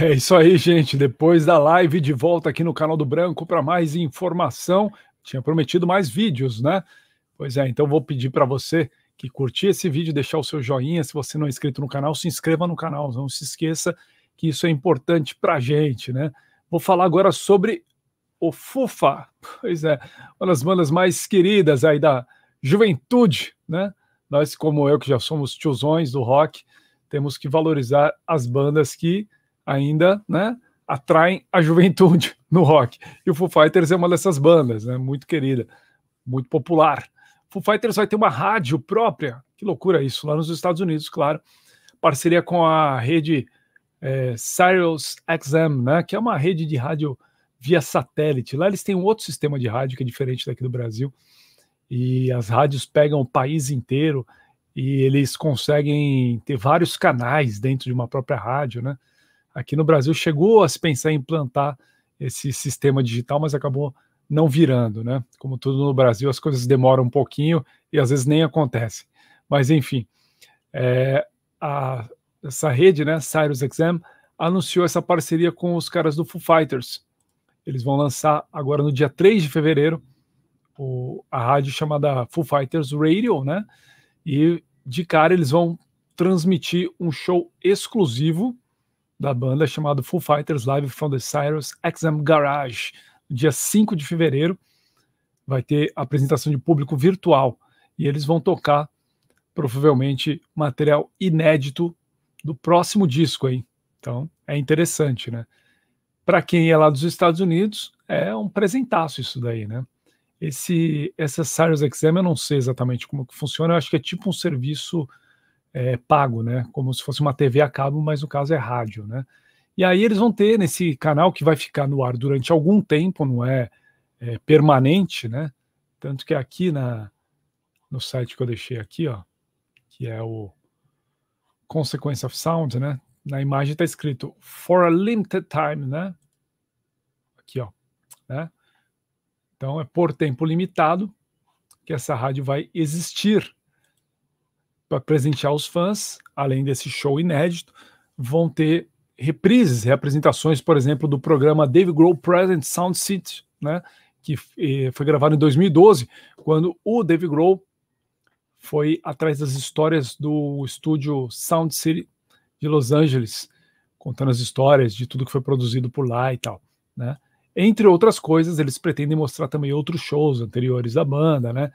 É isso aí, gente. Depois da live, de volta aqui no canal do Branco para mais informação. Tinha prometido mais vídeos, né? Pois é, então vou pedir para você que curtir esse vídeo, deixar o seu joinha. Se você não é inscrito no canal, se inscreva no canal. Não se esqueça que isso é importante para a gente, né? Vou falar agora sobre o Fufa. Pois é, uma das bandas mais queridas aí da juventude, né? Nós, como eu, que já somos tiozões do rock, temos que valorizar as bandas que ainda né, atraem a juventude no rock. E o Foo Fighters é uma dessas bandas, né, muito querida, muito popular. Foo Fighters vai ter uma rádio própria, que loucura isso, lá nos Estados Unidos, claro. Parceria com a rede é, Sirius XM, né, que é uma rede de rádio via satélite. Lá eles têm um outro sistema de rádio que é diferente daqui do Brasil. E as rádios pegam o país inteiro e eles conseguem ter vários canais dentro de uma própria rádio, né? aqui no Brasil chegou a se pensar em implantar esse sistema digital, mas acabou não virando, né? Como tudo no Brasil, as coisas demoram um pouquinho e às vezes nem acontece. Mas enfim, é, a, essa rede, né, Cyrus Exam, anunciou essa parceria com os caras do Foo Fighters. Eles vão lançar agora no dia 3 de fevereiro o, a rádio chamada Foo Fighters Radio, né? E de cara eles vão transmitir um show exclusivo da banda chamado Full Fighters Live from the Cyrus Exam Garage. Dia 5 de fevereiro vai ter apresentação de público virtual e eles vão tocar provavelmente material inédito do próximo disco aí. Então, é interessante, né? Para quem é lá dos Estados Unidos, é um presentaço isso daí, né? Esse, essa Cyrus Exam, eu não sei exatamente como que funciona, eu acho que é tipo um serviço é, pago, né? Como se fosse uma TV a cabo, mas no caso é rádio, né? E aí eles vão ter nesse canal que vai ficar no ar durante algum tempo, não é, é permanente, né? Tanto que aqui na, no site que eu deixei aqui, ó, que é o Consequence of Sound, né? Na imagem está escrito for a limited time, né? Aqui, ó, né? Então é por tempo limitado que essa rádio vai existir para presentear os fãs, além desse show inédito, vão ter reprises, reapresentações, por exemplo, do programa Dave Grohl Present Sound City, né, que eh, foi gravado em 2012, quando o Dave Grohl foi atrás das histórias do estúdio Sound City de Los Angeles, contando as histórias de tudo que foi produzido por lá e tal, né? Entre outras coisas, eles pretendem mostrar também outros shows anteriores da banda, né?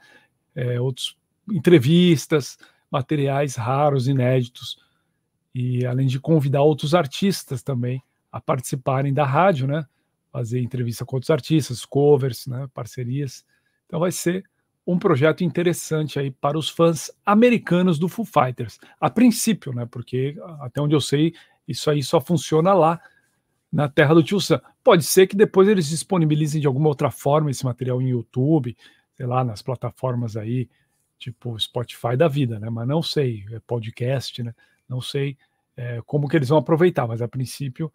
É, outros entrevistas, materiais raros, inéditos, e além de convidar outros artistas também a participarem da rádio, né? Fazer entrevista com outros artistas, covers, né? parcerias. Então vai ser um projeto interessante aí para os fãs americanos do Foo Fighters. A princípio, né? Porque até onde eu sei, isso aí só funciona lá na terra do Tio Sam. Pode ser que depois eles disponibilizem de alguma outra forma esse material em YouTube, sei lá, nas plataformas aí tipo Spotify da vida, né? Mas não sei, é podcast, né? Não sei é, como que eles vão aproveitar, mas a princípio,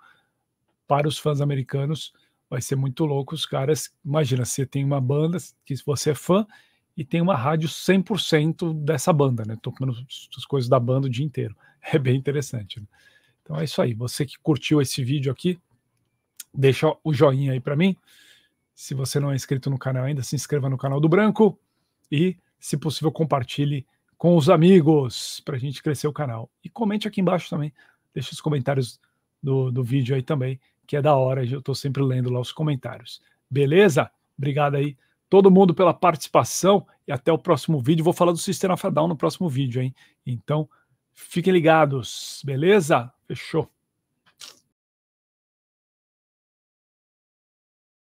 para os fãs americanos, vai ser muito louco os caras. Imagina, você tem uma banda que você é fã e tem uma rádio 100% dessa banda, né? Tocando as coisas da banda o dia inteiro. É bem interessante. Né? Então é isso aí. Você que curtiu esse vídeo aqui, deixa o joinha aí para mim. Se você não é inscrito no canal ainda, se inscreva no canal do Branco e se possível, compartilhe com os amigos para a gente crescer o canal. E comente aqui embaixo também, deixe os comentários do, do vídeo aí também, que é da hora, eu estou sempre lendo lá os comentários. Beleza? Obrigado aí todo mundo pela participação e até o próximo vídeo. Vou falar do Sistema Fadal no próximo vídeo, hein? Então, fiquem ligados, beleza? Fechou.